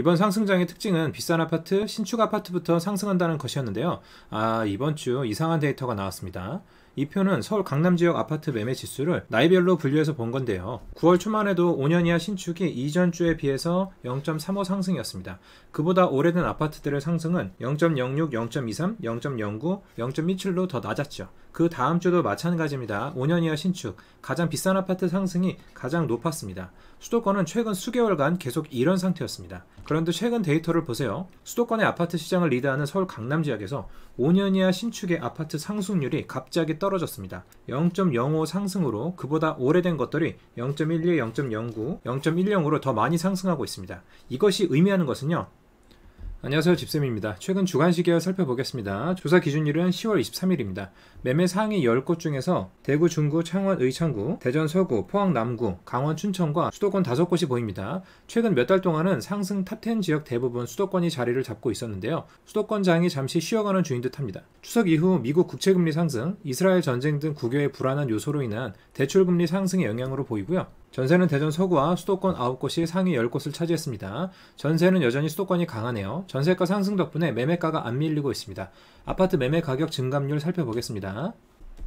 이번 상승장의 특징은 비싼 아파트, 신축 아파트부터 상승한다는 것이었는데요. 아, 이번 주 이상한 데이터가 나왔습니다. 이 표는 서울 강남 지역 아파트 매매 지수를 나이별로 분류해서 본 건데요. 9월 초만 해도 5년 이하 신축이 이전 주에 비해서 0.35 상승이었습니다. 그보다 오래된 아파트들의 상승은 0.06, 0.23, 0.09, 0.17로 더 낮았죠. 그 다음 주도 마찬가지입니다. 5년 이하 신축, 가장 비싼 아파트 상승이 가장 높았습니다. 수도권은 최근 수개월간 계속 이런 상태였습니다. 그런데 최근 데이터를 보세요. 수도권의 아파트 시장을 리드하는 서울 강남 지역에서 5년 이하 신축의 아파트 상승률이 갑자기 떨어졌습니다. 0.05 상승으로 그보다 오래된 것들이 0.12, 0.09, 0.10으로 더 많이 상승하고 있습니다. 이것이 의미하는 것은요. 안녕하세요 집쌤입니다. 최근 주간시 계열 살펴보겠습니다. 조사 기준일은 10월 23일입니다. 매매 상위 10곳 중에서 대구, 중구, 창원, 의창구, 대전, 서구, 포항, 남구, 강원, 춘천과 수도권 5곳이 보입니다. 최근 몇 달 동안은 상승 탑 10 지역 대부분 수도권이 자리를 잡고 있었는데요. 수도권 장이 잠시 쉬어가는 중인 듯합니다. 추석 이후 미국 국채금리 상승, 이스라엘 전쟁 등 국외의 불안한 요소로 인한 대출금리 상승의 영향으로 보이고요. 전세는 대전 서구와 수도권 9곳이 상위 10곳을 차지했습니다. 전세는 여전히 수도권이 강하네요. 전세가 상승 덕분에 매매가가 안 밀리고 있습니다. 아파트 매매 가격 증감률 살펴보겠습니다.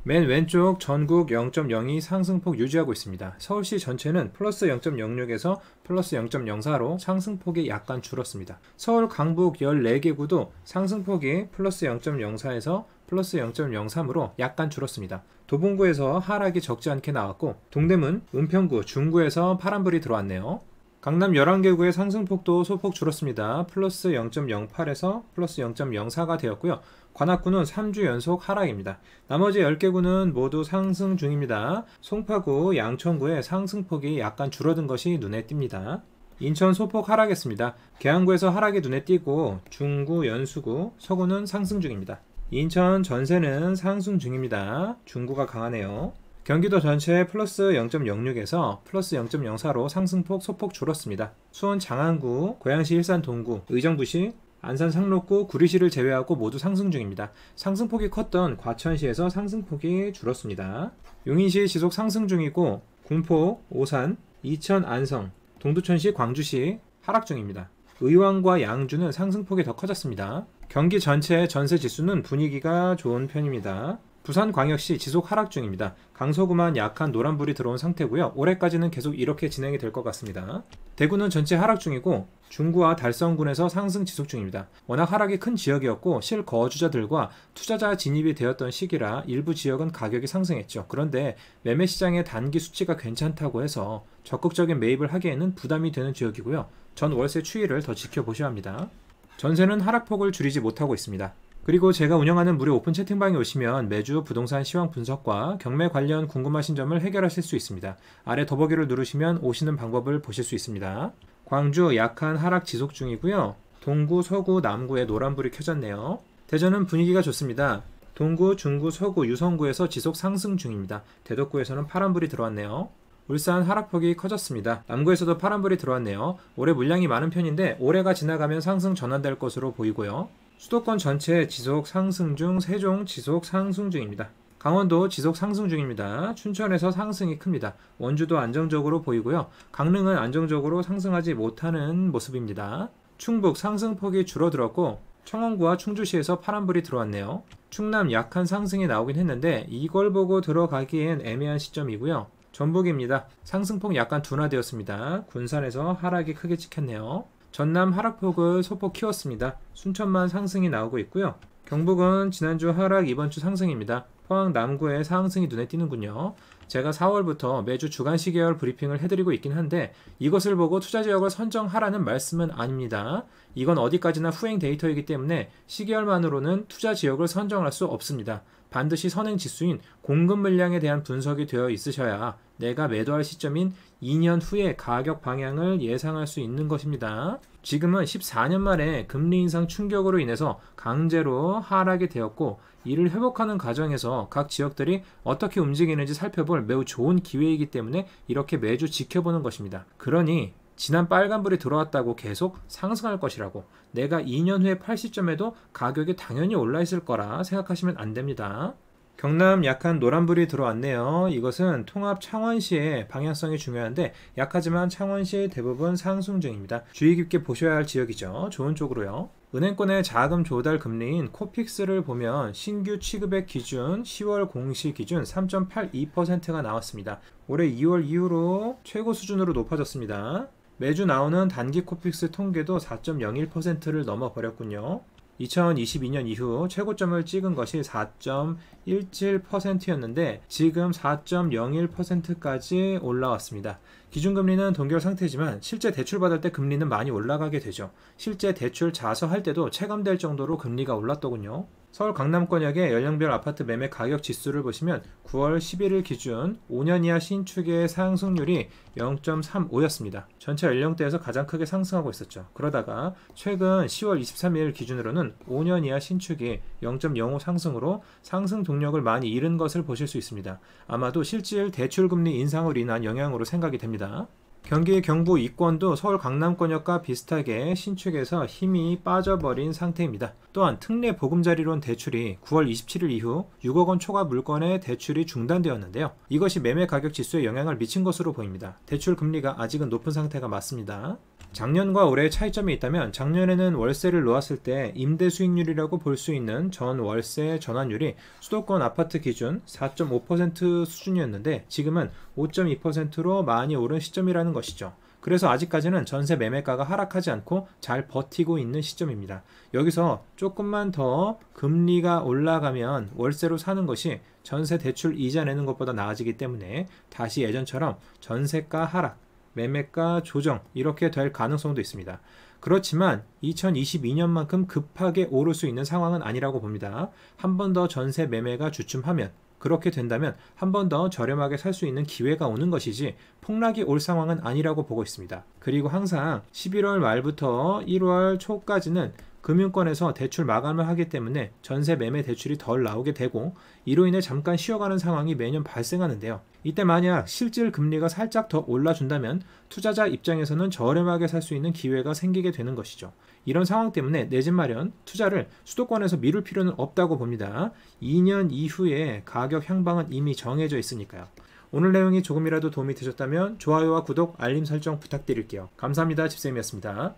맨 왼쪽 전국 0.02 상승폭 유지하고 있습니다. 서울시 전체는 플러스 0.06에서 플러스 0.04로 상승폭이 약간 줄었습니다. 서울 강북 14개 구도 상승폭이 플러스 0.04에서 플러스 0.03으로 약간 줄었습니다. 도봉구에서 하락이 적지 않게 나왔고 동대문, 은평구, 중구에서 파란불이 들어왔네요. 강남 11개구의 상승폭도 소폭 줄었습니다. 플러스 0.08에서 플러스 0.04가 되었고요. 관악구는 3주 연속 하락입니다. 나머지 10개구는 모두 상승 중입니다. 송파구, 양천구의 상승폭이 약간 줄어든 것이 눈에 띕니다. 인천 소폭 하락했습니다. 계양구에서 하락이 눈에 띄고 중구, 연수구, 서구는 상승 중입니다. 인천 전세는 상승 중입니다. 중구가 강하네요. 경기도 전체 플러스 0.06에서 플러스 0.04로 상승폭 소폭 줄었습니다. 수원 장안구, 고양시 일산 동구, 의정부시, 안산 상록구, 구리시를 제외하고 모두 상승 중입니다. 상승폭이 컸던 과천시에서 상승폭이 줄었습니다. 용인시 지속 상승 중이고 군포, 오산, 이천 안성, 동두천시, 광주시 하락 중입니다. 의왕과 양주는 상승폭이 더 커졌습니다. 경기 전체의 전세 지수는 분위기가 좋은 편입니다. 부산광역시 지속 하락 중입니다. 강서구만 약한 노란불이 들어온 상태고요. 올해까지는 계속 이렇게 진행이 될 것 같습니다. 대구는 전체 하락 중이고 중구와 달성군에서 상승 지속 중입니다. 워낙 하락이 큰 지역이었고 실거주자들과 투자자 진입이 되었던 시기라 일부 지역은 가격이 상승했죠. 그런데 매매 시장의 단기 수치가 괜찮다고 해서 적극적인 매입을 하기에는 부담이 되는 지역이고요. 전 월세 추이를 더 지켜보셔야 합니다. 전세는 하락폭을 줄이지 못하고 있습니다. 그리고 제가 운영하는 무료 오픈 채팅방에 오시면 매주 부동산 시황 분석과 경매 관련 궁금하신 점을 해결하실 수 있습니다. 아래 더보기를 누르시면 오시는 방법을 보실 수 있습니다. 광주 약한 하락 지속 중이고요. 동구, 서구, 남구에 노란불이 켜졌네요. 대전은 분위기가 좋습니다. 동구, 중구, 서구, 유성구에서 지속 상승 중입니다. 대덕구에서는 파란불이 들어왔네요. 울산 하락폭이 커졌습니다. 남구에서도 파란불이 들어왔네요. 올해 물량이 많은 편인데 올해가 지나가면 상승 전환될 것으로 보이고요. 수도권 전체 지속 상승 중 세종 지속 상승 중입니다. 강원도 지속 상승 중입니다. 춘천에서 상승이 큽니다. 원주도 안정적으로 보이고요. 강릉은 안정적으로 상승하지 못하는 모습입니다. 충북 상승폭이 줄어들었고 청원구와 충주시에서 파란불이 들어왔네요. 충남 약한 상승이 나오긴 했는데 이걸 보고 들어가기엔 애매한 시점이고요. 전북입니다. 상승폭 약간 둔화되었습니다. 군산에서 하락이 크게 찍혔네요. 전남 하락폭을 소폭 키웠습니다. 순천만 상승이 나오고 있고요. 경북은 지난주 하락 이번주 상승입니다. 포항 남구의 상승이 눈에 띄는군요. 제가 4월부터 매주 주간 시계열 브리핑을 해드리고 있긴 한데 이것을 보고 투자 지역을 선정하라는 말씀은 아닙니다. 이건 어디까지나 후행 데이터이기 때문에 시계열만으로는 투자 지역을 선정할 수 없습니다. 반드시 선행 지수인 공급 물량에 대한 분석이 되어 있으셔야 내가 매도할 시점인 2년 후에 가격 방향을 예상할 수 있는 것입니다. 지금은 14년 만에 금리 인상 충격으로 인해서 강제로 하락이 되었고 이를 회복하는 과정에서 각 지역들이 어떻게 움직이는지 살펴볼 매우 좋은 기회이기 때문에 이렇게 매주 지켜보는 것입니다. 그러니 지난 빨간불이 들어왔다고 계속 상승할 것이라고 내가 2년 후에 80점에도 가격이 당연히 올라있을 거라 생각하시면 안 됩니다. 경남 약한 노란불이 들어왔네요. 이것은 통합 창원시의 방향성이 중요한데 약하지만 창원시 대부분 상승 중입니다. 주의 깊게 보셔야 할 지역이죠. 좋은 쪽으로요. 은행권의 자금 조달 금리인 코픽스를 보면 신규 취급액 기준 10월 공시 기준 3.82%가 나왔습니다. 올해 2월 이후로 최고 수준으로 높아졌습니다. 매주 나오는 단기 코픽스 통계도 4.01%를 넘어버렸군요. 2022년 이후 최고점을 찍은 것이 4.17%였는데 지금 4.01%까지 올라왔습니다. 기준금리는 동결 상태지만 실제 대출 받을 때 금리는 많이 올라가게 되죠. 실제 대출 자서할 때도 체감될 정도로 금리가 올랐더군요. 서울 강남권역의 연령별 아파트 매매 가격 지수를 보시면 9월 11일 기준 5년 이하 신축의 상승률이 0.35였습니다. 전체 연령대에서 가장 크게 상승하고 있었죠. 그러다가 최근 10월 23일 기준으로는 5년 이하 신축이 0.05 상승으로 상승 동력을 많이 잃은 것을 보실 수 있습니다. 아마도 실질 대출금리 인상을 인한 영향으로 생각이 됩니다. 있습니다. 경기 경부 이권도 서울 강남권역과 비슷하게 신축에서 힘이 빠져버린 상태입니다. 또한 특례 보금자리론 대출이 9월 27일 이후 6억 원 초과 물건의 대출이 중단되었는데요. 이것이 매매 가격 지수에 영향을 미친 것으로 보입니다. 대출 금리가 아직은 높은 상태가 맞습니다. 작년과 올해의 차이점이 있다면 작년에는 월세를 놓았을 때 임대 수익률이라고 볼 수 있는 전 월세 전환율이 수도권 아파트 기준 4.5% 수준이었는데 지금은 5.2%로 많이 오른 시점이라는 것이죠. 그래서 아직까지는 전세 매매가가 하락하지 않고 잘 버티고 있는 시점입니다. 여기서 조금만 더 금리가 올라가면 월세로 사는 것이 전세 대출 이자 내는 것보다 나아지기 때문에 다시 예전처럼 전세가 하락, 매매가 조정 이렇게 될 가능성도 있습니다. 그렇지만 2022년만큼 급하게 오를 수 있는 상황은 아니라고 봅니다. 한 번 더 전세 매매가 주춤하면 그렇게 된다면 한 번 더 저렴하게 살 수 있는 기회가 오는 것이지 폭락이 올 상황은 아니라고 보고 있습니다. 그리고 항상 11월 말부터 1월 초까지는 금융권에서 대출 마감을 하기 때문에 전세 매매 대출이 덜 나오게 되고 이로 인해 잠깐 쉬어가는 상황이 매년 발생하는데요. 이때 만약 실질 금리가 살짝 더 올라준다면 투자자 입장에서는 저렴하게 살 수 있는 기회가 생기게 되는 것이죠. 이런 상황 때문에 내 집 마련 투자를 수도권에서 미룰 필요는 없다고 봅니다. 2년 이후에 가격 향방은 이미 정해져 있으니까요. 오늘 내용이 조금이라도 도움이 되셨다면 좋아요와 구독, 알림 설정 부탁드릴게요. 감사합니다. 집쌤이었습니다.